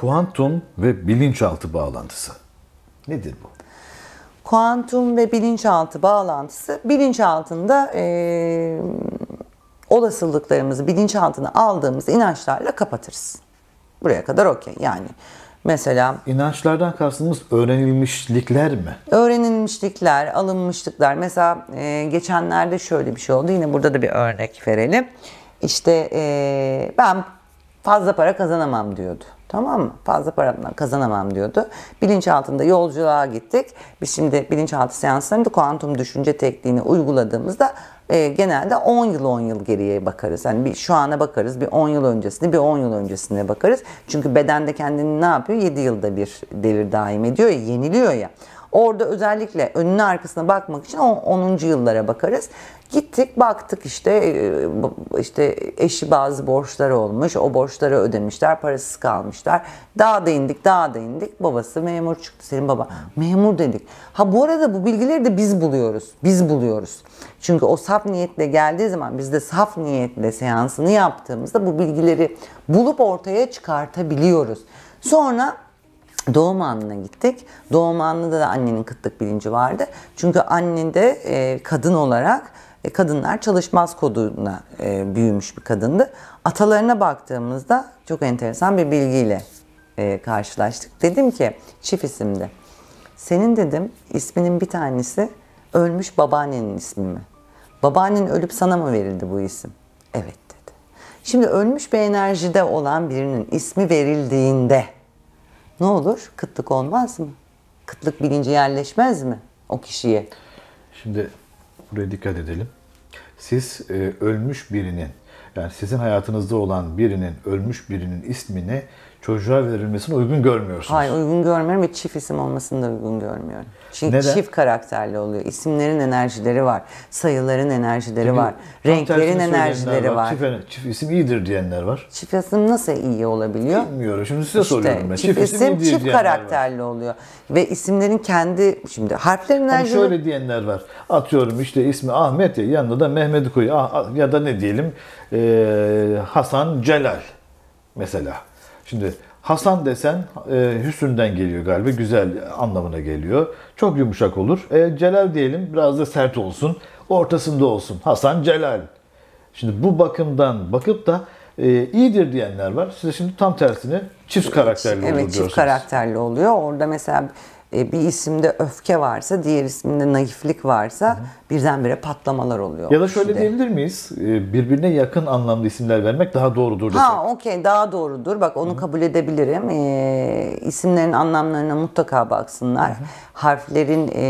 Kuantum ve bilinçaltı bağlantısı. Nedir bu? Kuantum ve bilinçaltı bağlantısı bilinçaltında e, olasılıklarımızı bilinçaltına aldığımız inançlarla kapatırız. Buraya kadar okey yani. Mesela inançlardan kastımız öğrenilmişlikler mi? Öğrenilmişlikler, alınmışlıklar. Mesela e, geçenlerde şöyle bir şey oldu. Yine burada da bir örnek verelim. İşte e, ben fazla para kazanamam diyordu. Tamam mı? Fazla paramdan kazanamam diyordu. Bilinçaltında yolculuğa gittik. Biz şimdi bilinçaltı seanslarında kuantum düşünce tekniğini uyguladığımızda e, genelde 10 yıl 10 yıl geriye bakarız. Hani bir şu ana bakarız, bir 10 yıl öncesine, bir 10 yıl öncesine bakarız. Çünkü bedende kendini ne yapıyor? 7 yılda bir devir daim ediyor ya, yeniliyor ya. Orada özellikle önüne arkasına bakmak için 10. yıllara bakarız. Gittik baktık işte e, işte eşi bazı borçlar olmuş. O borçları ödemişler. Parasız kalmışlar. Daha da indik daha da indik. Babası memur çıktı. Senin baba memur dedik. Ha bu arada bu bilgileri de biz buluyoruz. Biz buluyoruz. Çünkü o saf niyetle geldiği zaman biz de saf niyetle seansını yaptığımızda bu bilgileri bulup ortaya çıkartabiliyoruz. Sonra Doğum anına gittik. Doğum anında da annenin kıtlık bilinci vardı. Çünkü anne de e, kadın olarak e, kadınlar çalışmaz koduna e, büyümüş bir kadındı. Atalarına baktığımızda çok enteresan bir bilgiyle e, karşılaştık. Dedim ki çift isimdi Senin dedim isminin bir tanesi ölmüş babaannenin ismi mi? Babaannen ölüp sana mı verildi bu isim? Evet dedi. Şimdi ölmüş bir enerjide olan birinin ismi verildiğinde ne olur? Kıtlık olmaz mı? Kıtlık bilinci yerleşmez mi o kişiye? Şimdi Buraya dikkat edelim. Siz e, ölmüş birinin, yani sizin hayatınızda olan birinin, ölmüş birinin ismini çocuğa verilmesini uygun görmüyorsunuz. Hayır uygun görmüyorum ve çift isim olmasını da uygun görmüyorum. Çünkü Neden? çift karakterli oluyor. İsimlerin enerjileri var. Sayıların enerjileri Tabii, var. Renklerin enerjileri var. Çift, çift isim iyidir diyenler var. Çift isim nasıl iyi olabiliyor? Bilmiyorum. Şimdi size işte, soruyorum ben. Çift, çift isim çift karakterli var. oluyor. Ve isimlerin kendi şimdi harflerin hani enerjileri... Ama şöyle diyenler var. Atıyorum işte ismi Ahmet ya yanında da Mehmet koyu ah, ah, Ya da ne diyelim e, Hasan Celal mesela. Şimdi Hasan desen e, hüsünden geliyor galiba. Güzel anlamına geliyor. Çok yumuşak olur. E, Celal diyelim biraz da sert olsun. Ortasında olsun. Hasan Celal. Şimdi bu bakımdan bakıp da e, iyidir diyenler var. Size şimdi tam tersini çift karakterli evet, oluyor Evet çift karakterli oluyor. Orada mesela e, bir isimde öfke varsa, diğer isimde naiflik varsa Hı. birdenbire patlamalar oluyor. Ya da şöyle şimdi. diyebilir miyiz? E, birbirine yakın anlamda isimler vermek daha doğrudur. Desek. Ha okey daha doğrudur. Bak onu Hı. kabul edebilirim. E, isimlerin anlamlarına mutlaka baksınlar. Hı. Harflerin e,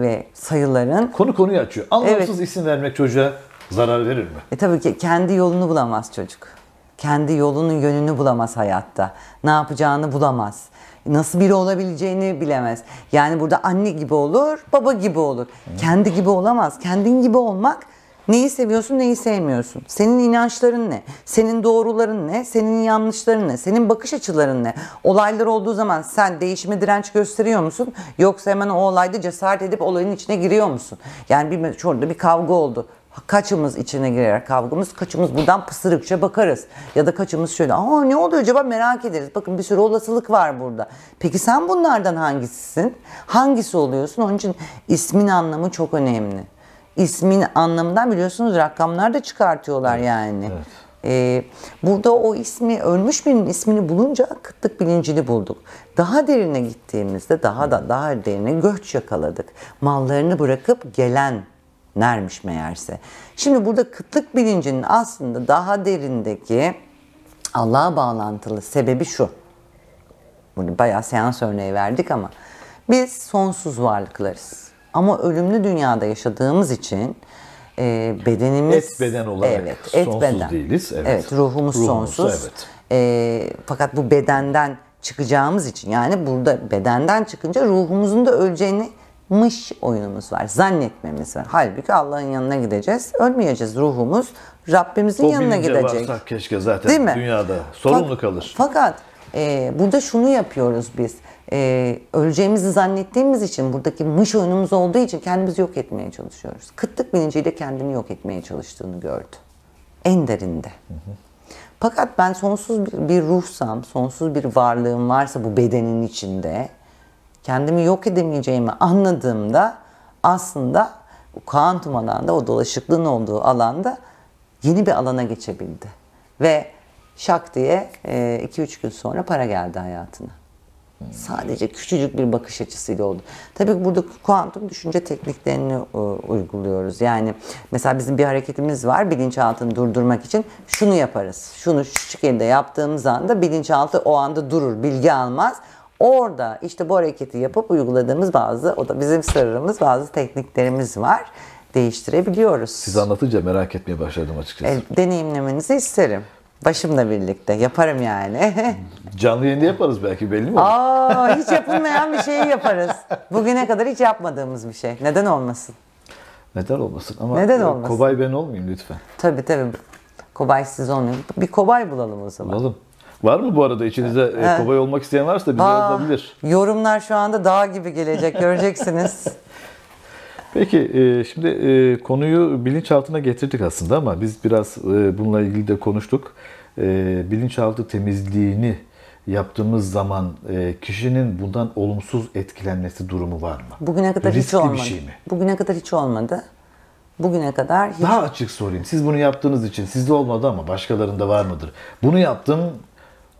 ve sayıların. Konu konuyu açıyor. Anlamsız evet. isim vermek çocuğa zarar verir mi? E, tabii ki kendi yolunu bulamaz çocuk. Kendi yolunun yönünü bulamaz hayatta. Ne yapacağını bulamaz nasıl biri olabileceğini bilemez. Yani burada anne gibi olur, baba gibi olur. Kendi gibi olamaz. Kendin gibi olmak neyi seviyorsun, neyi sevmiyorsun? Senin inançların ne? Senin doğruların ne? Senin yanlışların ne? Senin bakış açıların ne? Olaylar olduğu zaman sen değişime direnç gösteriyor musun? Yoksa hemen o olayda cesaret edip olayın içine giriyor musun? Yani bir şurada bir kavga oldu kaçımız içine girer kavgamız, kaçımız buradan pısırıkça bakarız. Ya da kaçımız şöyle, aa ne oluyor acaba merak ederiz. Bakın bir sürü olasılık var burada. Peki sen bunlardan hangisisin? Hangisi oluyorsun? Onun için ismin anlamı çok önemli. İsmin anlamından biliyorsunuz rakamlar da çıkartıyorlar evet, yani. Evet. Ee, burada o ismi, ölmüş birinin ismini bulunca kıtlık bilincini bulduk. Daha derine gittiğimizde daha da daha derine göç yakaladık. Mallarını bırakıp gelen nermiş meğerse. Şimdi burada kıtlık bilincinin aslında daha derindeki Allah'a bağlantılı sebebi şu. Bunu bayağı seans örneği verdik ama biz sonsuz varlıklarız. Ama ölümlü dünyada yaşadığımız için e, bedenimiz et beden olarak evet, et sonsuz beden. değiliz. Evet, evet ruhumuz, ruhumuz sonsuz. Evet. E, fakat bu bedenden çıkacağımız için yani burada bedenden çıkınca ruhumuzun da öleceğini mış oyunumuz var. Zannetmemiz var. Halbuki Allah'ın yanına gideceğiz. Ölmeyeceğiz ruhumuz. Rabbimizin o yanına gidecek. varsa keşke zaten Değil mi? dünyada sorumlu Fak- kalır. Fakat e, burada şunu yapıyoruz biz. E, öleceğimizi zannettiğimiz için buradaki mış oyunumuz olduğu için kendimizi yok etmeye çalışıyoruz. Kıtlık bilinciyle kendini yok etmeye çalıştığını gördü. En derinde. Hı hı. Fakat ben sonsuz bir, bir ruhsam, sonsuz bir varlığım varsa bu bedenin içinde kendimi yok edemeyeceğimi anladığımda aslında kuantum alanda, o dolaşıklığın olduğu alanda yeni bir alana geçebildi. Ve şak diye 2-3 e, gün sonra para geldi hayatına. Sadece küçücük bir bakış açısıyla oldu. Tabii burada kuantum düşünce tekniklerini e, uyguluyoruz. Yani mesela bizim bir hareketimiz var bilinçaltını durdurmak için. Şunu yaparız. Şunu şu şekilde yaptığımız anda bilinçaltı o anda durur. Bilgi almaz. Orada işte bu hareketi yapıp uyguladığımız bazı, o da bizim sırrımız, bazı tekniklerimiz var. Değiştirebiliyoruz. Siz anlatınca merak etmeye başladım açıkçası. E, deneyimlemenizi isterim. Başımla birlikte yaparım yani. Canlı yayında yaparız belki belli mi? Aa, hiç yapılmayan bir şeyi yaparız. Bugüne kadar hiç yapmadığımız bir şey. Neden olmasın? Neden olmasın? Ama Neden e, olmasın? kobay ben olmayayım lütfen. Tabii tabii. Kobay siz olmayın. Bir kobay bulalım o zaman. Bulalım. Var mı bu arada içinize e, evet. kobay olmak isteyen varsa bize yazabilir. Yorumlar şu anda dağ gibi gelecek göreceksiniz. Peki e, şimdi e, konuyu bilinçaltına getirdik aslında ama biz biraz bununla ilgili de konuştuk. Bilinçaltı temizliğini yaptığımız zaman kişinin bundan olumsuz etkilenmesi durumu var mı? Bugüne kadar Riskli hiç olmadı. Bir şey mi? Bugüne kadar hiç olmadı. Bugüne kadar hiç... Daha açık sorayım. Siz bunu yaptığınız için sizde olmadı ama başkalarında var mıdır? Bunu yaptım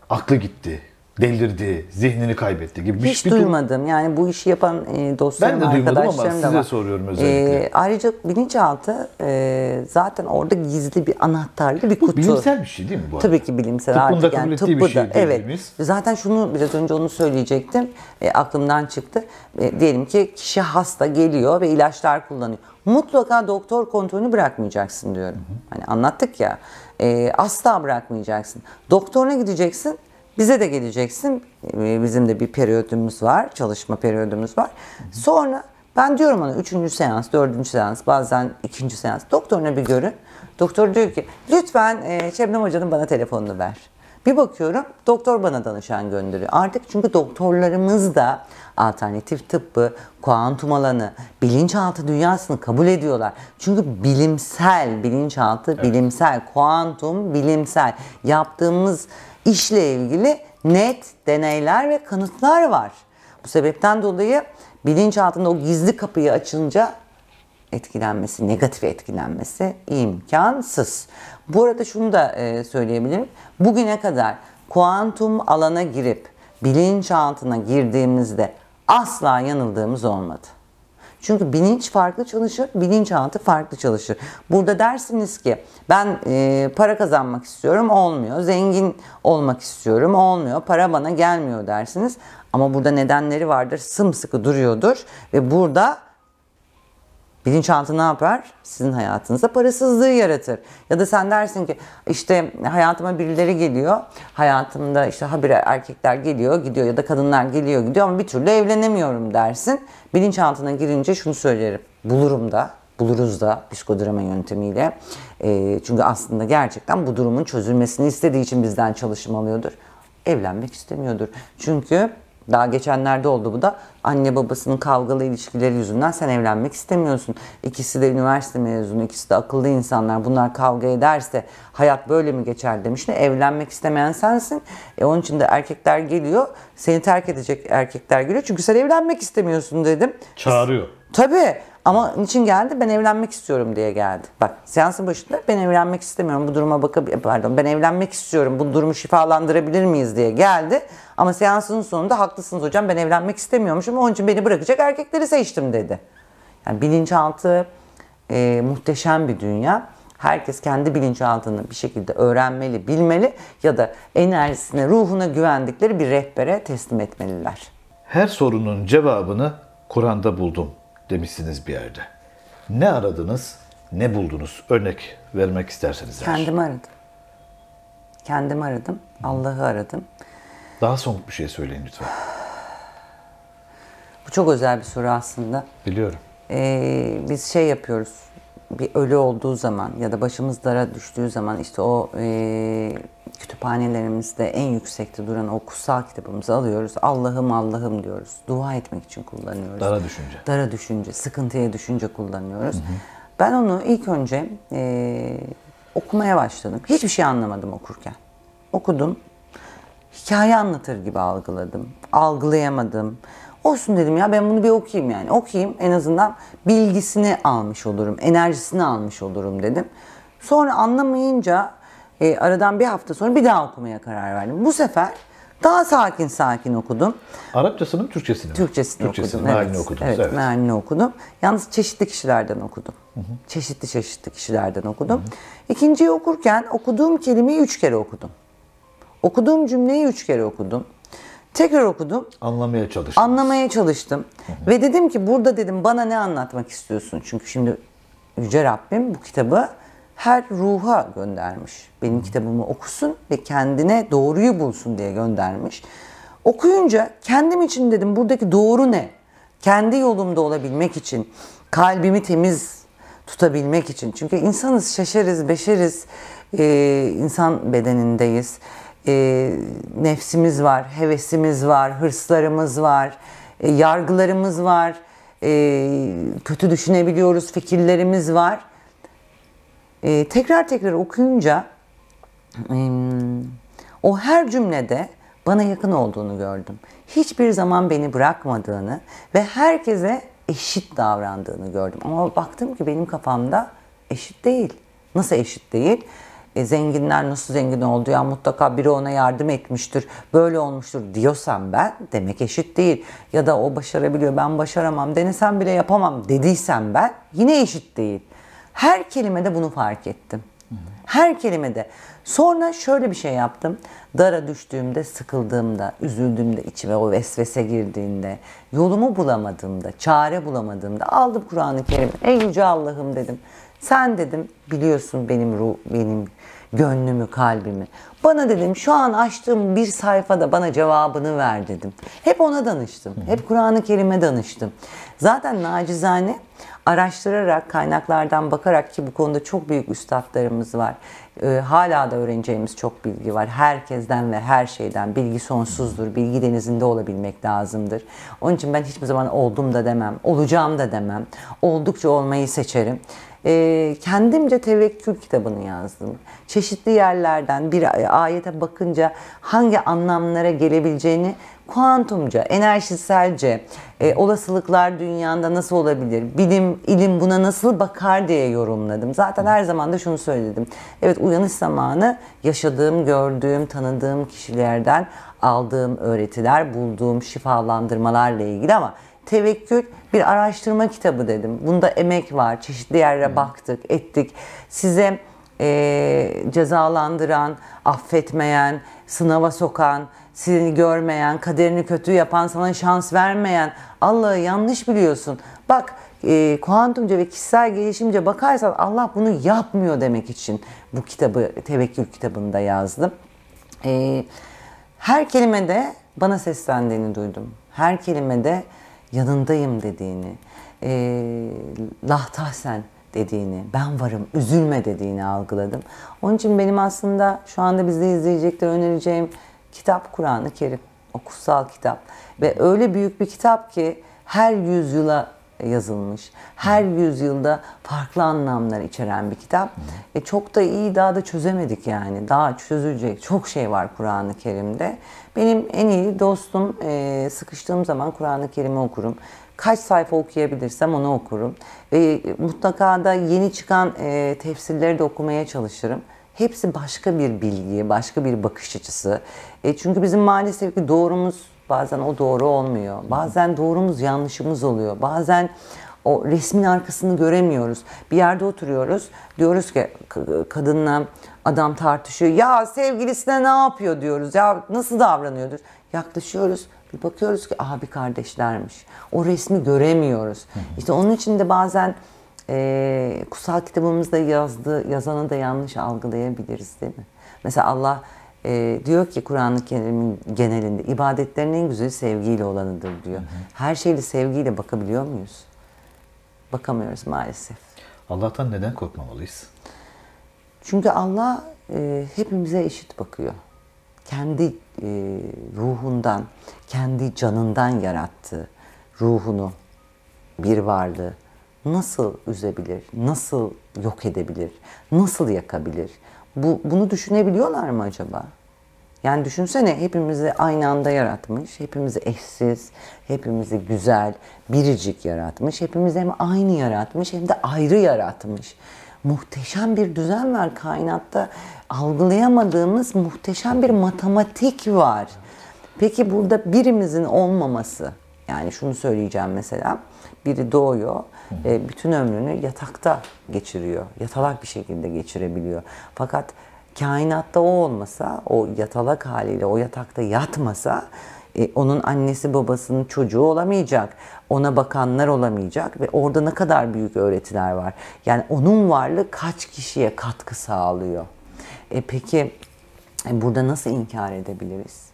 aklı gitti delirdi, zihnini kaybetti gibi bir Hiç bir duymadım. Durum. Yani bu işi yapan e, dostlarım, arkadaşlarım da var. ben de duymadım ama size var. soruyorum özellikle. E, ayrıca bilinçaltı e, zaten orada gizli bir anahtarlı bir kutu. Bilimsel bir şey değil mi bu arada? Tabii ki bilimsel Tıbbın artık. Tıbbın yani, tıbbı bir şey da, Evet. Zaten şunu biraz önce onu söyleyecektim. E, aklımdan çıktı. E, diyelim ki kişi hasta geliyor ve ilaçlar kullanıyor. Mutlaka doktor kontrolünü bırakmayacaksın diyorum. Hı hı. Hani anlattık ya. E, asla bırakmayacaksın. Doktoruna gideceksin bize de geleceksin. Ee, bizim de bir periyodumuz var. Çalışma periyodumuz var. Sonra ben diyorum ona üçüncü seans, dördüncü seans, bazen ikinci seans. Doktoruna bir görün. Doktor diyor ki lütfen e, Şebnem Hoca'nın bana telefonunu ver. Bir bakıyorum doktor bana danışan gönderiyor. Artık çünkü doktorlarımız da alternatif tıbbı, kuantum alanı, bilinçaltı dünyasını kabul ediyorlar. Çünkü bilimsel, bilinçaltı evet. bilimsel, kuantum bilimsel. Yaptığımız işle ilgili net deneyler ve kanıtlar var. Bu sebepten dolayı bilinçaltında o gizli kapıyı açınca etkilenmesi, negatif etkilenmesi imkansız. Bu arada şunu da e, söyleyebilirim. Bugüne kadar kuantum alana girip bilinçaltına girdiğimizde asla yanıldığımız olmadı. Çünkü bilinç farklı çalışır, bilinçaltı farklı çalışır. Burada dersiniz ki ben e, para kazanmak istiyorum olmuyor, zengin olmak istiyorum olmuyor, para bana gelmiyor dersiniz. Ama burada nedenleri vardır, sımsıkı duruyordur ve burada Bilinçaltı ne yapar? Sizin hayatınıza parasızlığı yaratır. Ya da sen dersin ki işte hayatıma birileri geliyor. Hayatımda işte habire erkekler geliyor gidiyor ya da kadınlar geliyor gidiyor ama bir türlü evlenemiyorum dersin. Bilinçaltına girince şunu söylerim. Bulurum da buluruz da psikodrama yöntemiyle. E, çünkü aslında gerçekten bu durumun çözülmesini istediği için bizden çalışmalıyordur. Evlenmek istemiyordur. Çünkü daha geçenlerde oldu bu da. Anne babasının kavgalı ilişkileri yüzünden sen evlenmek istemiyorsun. İkisi de üniversite mezunu, ikisi de akıllı insanlar. Bunlar kavga ederse hayat böyle mi geçer demişti. Evlenmek istemeyen sensin. E onun için de erkekler geliyor. Seni terk edecek erkekler geliyor. Çünkü sen evlenmek istemiyorsun dedim. Çağırıyor. Tabii. Ama niçin geldi? Ben evlenmek istiyorum diye geldi. Bak seansın başında ben evlenmek istemiyorum bu duruma bakabilir e, pardon ben evlenmek istiyorum bu durumu şifalandırabilir miyiz diye geldi. Ama seansın sonunda haklısınız hocam ben evlenmek istemiyormuşum onun için beni bırakacak erkekleri seçtim dedi. Yani bilinçaltı e, muhteşem bir dünya. Herkes kendi bilinçaltını bir şekilde öğrenmeli, bilmeli ya da enerjisine, ruhuna güvendikleri bir rehbere teslim etmeliler. Her sorunun cevabını Kur'an'da buldum demişsiniz bir yerde. Ne aradınız, ne buldunuz? Örnek vermek isterseniz. Kendimi aradım. Kendimi aradım. Allah'ı aradım. Daha somut bir şey söyleyin lütfen. Bu çok özel bir soru aslında. Biliyorum. Ee, biz şey yapıyoruz. Bir ölü olduğu zaman ya da başımız dara düştüğü zaman işte o e, kütüphanelerimizde en yüksekte duran o kutsal kitabımızı alıyoruz. Allah'ım Allah'ım diyoruz. Dua etmek için kullanıyoruz. Dara düşünce. Dara düşünce, sıkıntıya düşünce kullanıyoruz. Hı hı. Ben onu ilk önce e, okumaya başladım. Hiçbir şey anlamadım okurken. Okudum. Hikaye anlatır gibi algıladım. Algılayamadım. Olsun dedim ya ben bunu bir okuyayım yani. Okuyayım en azından bilgisini almış olurum, enerjisini almış olurum dedim. Sonra anlamayınca e, aradan bir hafta sonra bir daha okumaya karar verdim. Bu sefer daha sakin sakin okudum. Arapçasının Türkçesini mi? Türkçesini, Türkçesini okudum. Mealini evet. Evet, evet. mealini okudum. Yalnız çeşitli kişilerden okudum. Hı hı. Çeşitli çeşitli kişilerden okudum. Hı hı. İkinciyi okurken okuduğum kelimeyi üç kere okudum. Okuduğum cümleyi üç kere okudum. Tekrar okudum. Anlamaya çalıştım. Anlamaya çalıştım. Hı hı. Ve dedim ki burada dedim bana ne anlatmak istiyorsun? Çünkü şimdi Yüce Rabbim bu kitabı her ruha göndermiş. Benim kitabımı okusun ve kendine doğruyu bulsun diye göndermiş. Okuyunca kendim için dedim buradaki doğru ne? Kendi yolumda olabilmek için, kalbimi temiz tutabilmek için. Çünkü insanız, şaşarız, beşeriz, ee, insan bedenindeyiz. Ee, nefsimiz var, hevesimiz var, hırslarımız var, e, yargılarımız var, e, kötü düşünebiliyoruz, fikirlerimiz var e, tekrar tekrar okuyunca e, o her cümlede bana yakın olduğunu gördüm. Hiçbir zaman beni bırakmadığını ve herkese eşit davrandığını gördüm. Ama baktım ki benim kafamda eşit değil. Nasıl eşit değil? E, zenginler nasıl zengin oldu ya mutlaka biri ona yardım etmiştir, böyle olmuştur diyorsam ben demek eşit değil. Ya da o başarabiliyor ben başaramam denesem bile yapamam dediysem ben yine eşit değil. Her kelimede bunu fark ettim. Her kelimede. Sonra şöyle bir şey yaptım. Dara düştüğümde, sıkıldığımda, üzüldüğümde, içime o vesvese girdiğinde, yolumu bulamadığımda, çare bulamadığımda aldım Kur'an-ı Kerim'i. Ey yüce Allah'ım dedim. Sen dedim biliyorsun benim ruh, benim gönlümü, kalbimi. Bana dedim şu an açtığım bir sayfada bana cevabını ver dedim. Hep ona danıştım. Hep Kur'an-ı Kerim'e danıştım. Zaten nacizane araştırarak, kaynaklardan bakarak ki bu konuda çok büyük üstadlarımız var. E, hala da öğreneceğimiz çok bilgi var. Herkesten ve her şeyden bilgi sonsuzdur. Bilgi denizinde olabilmek lazımdır. Onun için ben hiçbir zaman oldum da demem, olacağım da demem. Oldukça olmayı seçerim e, kendimce tevekkül kitabını yazdım. Çeşitli yerlerden bir ayete bakınca hangi anlamlara gelebileceğini kuantumca, enerjiselce, e, olasılıklar dünyanda nasıl olabilir, bilim, ilim buna nasıl bakar diye yorumladım. Zaten her zaman da şunu söyledim. Evet uyanış zamanı yaşadığım, gördüğüm, tanıdığım kişilerden aldığım öğretiler, bulduğum şifalandırmalarla ilgili ama tevekkül bir araştırma kitabı dedim. Bunda emek var. Çeşitli yerlere baktık, ettik. Size e, cezalandıran, affetmeyen, sınava sokan, seni görmeyen, kaderini kötü yapan, sana şans vermeyen, Allah'ı yanlış biliyorsun. Bak e, kuantumca ve kişisel gelişimce bakarsan Allah bunu yapmıyor demek için bu kitabı tevekkül kitabında yazdım. E, her kelimede bana seslendiğini duydum. Her kelimede yanındayım dediğini, e, lahtahsen dediğini, ben varım, üzülme dediğini algıladım. Onun için benim aslında şu anda bizi izleyecekler önereceğim kitap Kur'an-ı Kerim. O kutsal kitap. Ve öyle büyük bir kitap ki her yüzyıla yazılmış. Her yüzyılda farklı anlamlar içeren bir kitap. E çok da iyi daha da çözemedik yani. Daha çözülecek çok şey var Kur'an-ı Kerim'de. Benim en iyi dostum e, sıkıştığım zaman Kur'an-ı Kerim'i okurum. Kaç sayfa okuyabilirsem onu okurum. Ve mutlaka da yeni çıkan e, tefsirleri de okumaya çalışırım. Hepsi başka bir bilgi, başka bir bakış açısı. E çünkü bizim maalesef ki doğrumuz Bazen o doğru olmuyor. Bazen doğrumuz yanlışımız oluyor. Bazen o resmin arkasını göremiyoruz. Bir yerde oturuyoruz. Diyoruz ki kadınla adam tartışıyor. Ya sevgilisine ne yapıyor diyoruz. Ya nasıl davranıyordur? Yaklaşıyoruz. Bir bakıyoruz ki abi kardeşlermiş. O resmi göremiyoruz. İşte onun için de bazen e, kutsal kitabımızda yazdığı yazanı da yanlış algılayabiliriz değil mi? Mesela Allah e, diyor ki Kur'an-ı Kerim'in genelinde ibadetlerin en güzeli sevgiyle olanıdır diyor. Hı hı. Her şeyle sevgiyle bakabiliyor muyuz? Bakamıyoruz maalesef. Allah'tan neden korkmamalıyız? Çünkü Allah e, hepimize eşit bakıyor. Kendi e, ruhundan, kendi canından yarattığı ruhunu, bir varlığı nasıl üzebilir, nasıl yok edebilir, nasıl yakabilir? Bu, bunu düşünebiliyorlar mı acaba? Yani düşünsene hepimizi aynı anda yaratmış, hepimizi eşsiz, hepimizi güzel, biricik yaratmış, hepimizi hem aynı yaratmış hem de ayrı yaratmış. Muhteşem bir düzen var kainatta. Algılayamadığımız muhteşem bir matematik var. Peki burada birimizin olmaması, yani şunu söyleyeceğim mesela. Biri doğuyor, e, bütün ömrünü yatakta geçiriyor. Yatalak bir şekilde geçirebiliyor. Fakat kainatta o olmasa, o yatalak haliyle o yatakta yatmasa e, onun annesi babasının çocuğu olamayacak. Ona bakanlar olamayacak ve orada ne kadar büyük öğretiler var. Yani onun varlığı kaç kişiye katkı sağlıyor? E peki e, burada nasıl inkar edebiliriz?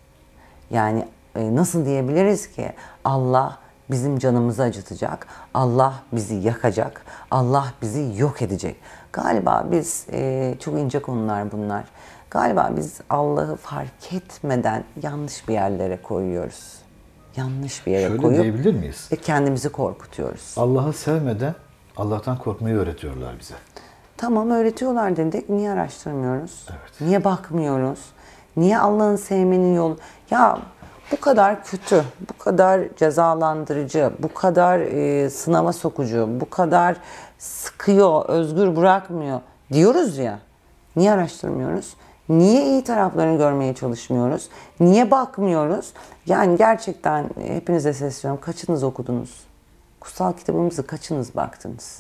Yani e, nasıl diyebiliriz ki Allah bizim canımızı acıtacak, Allah bizi yakacak, Allah bizi yok edecek. Galiba biz e, çok ince konular bunlar. Galiba biz Allah'ı fark etmeden yanlış bir yerlere koyuyoruz. Yanlış bir yere Şöyle koyup diyebilir miyiz? Ve kendimizi korkutuyoruz. Allah'ı sevmeden Allah'tan korkmayı öğretiyorlar bize. Tamam öğretiyorlar dedik. Niye araştırmıyoruz? Evet. Niye bakmıyoruz? Niye Allah'ın sevmenin yolu? Ya bu kadar kötü, bu kadar cezalandırıcı, bu kadar e, sınava sokucu, bu kadar sıkıyor, özgür bırakmıyor diyoruz ya. Niye araştırmıyoruz? Niye iyi taraflarını görmeye çalışmıyoruz? Niye bakmıyoruz? Yani gerçekten e, hepinize sesliyorum. Kaçınız okudunuz? Kutsal kitabımızı kaçınız baktınız?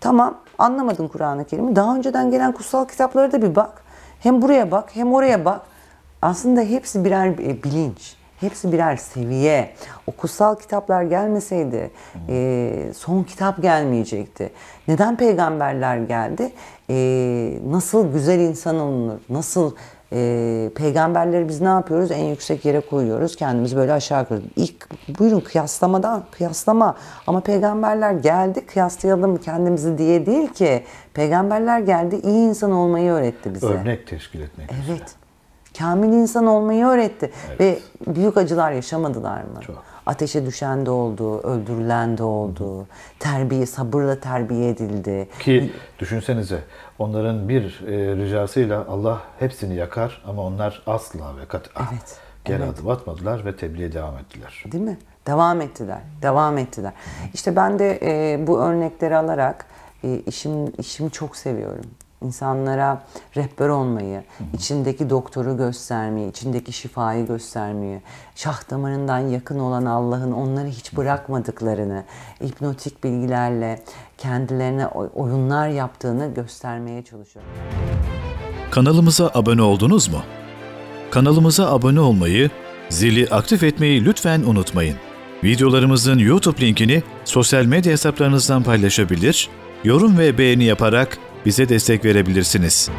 Tamam anlamadın Kur'an-ı Kerim'i. Daha önceden gelen kutsal kitaplara da bir bak. Hem buraya bak hem oraya bak aslında hepsi birer e, bilinç. Hepsi birer seviye. O kutsal kitaplar gelmeseydi e, son kitap gelmeyecekti. Neden peygamberler geldi? E, nasıl güzel insan olunur? Nasıl e, peygamberleri biz ne yapıyoruz? En yüksek yere koyuyoruz. Kendimizi böyle aşağı koyuyoruz. İlk buyurun kıyaslamadan kıyaslama. Ama peygamberler geldi kıyaslayalım kendimizi diye değil ki. Peygamberler geldi iyi insan olmayı öğretti bize. Örnek teşkil etmek. Evet. Üzere. Kamil insan olmayı öğretti. Evet. Ve büyük acılar yaşamadılar mı? Çok. Ateşe düşen de oldu, öldürülen de oldu. Terbiye, sabırla terbiye edildi. Ki düşünsenize onların bir e, ricasıyla Allah hepsini yakar ama onlar asla ve kat ah, evet. geri evet. adım atmadılar ve tebliğe devam ettiler. Değil mi? Devam ettiler, devam ettiler. Hı. İşte ben de e, bu örnekleri alarak e, işim işimi çok seviyorum insanlara rehber olmayı, içindeki doktoru göstermeyi, içindeki şifayı göstermeyi, şah damarından yakın olan Allah'ın onları hiç bırakmadıklarını, hipnotik bilgilerle kendilerine oyunlar yaptığını göstermeye çalışıyor. Kanalımıza abone oldunuz mu? Kanalımıza abone olmayı, zili aktif etmeyi lütfen unutmayın. Videolarımızın YouTube linkini sosyal medya hesaplarınızdan paylaşabilir, yorum ve beğeni yaparak bize destek verebilirsiniz.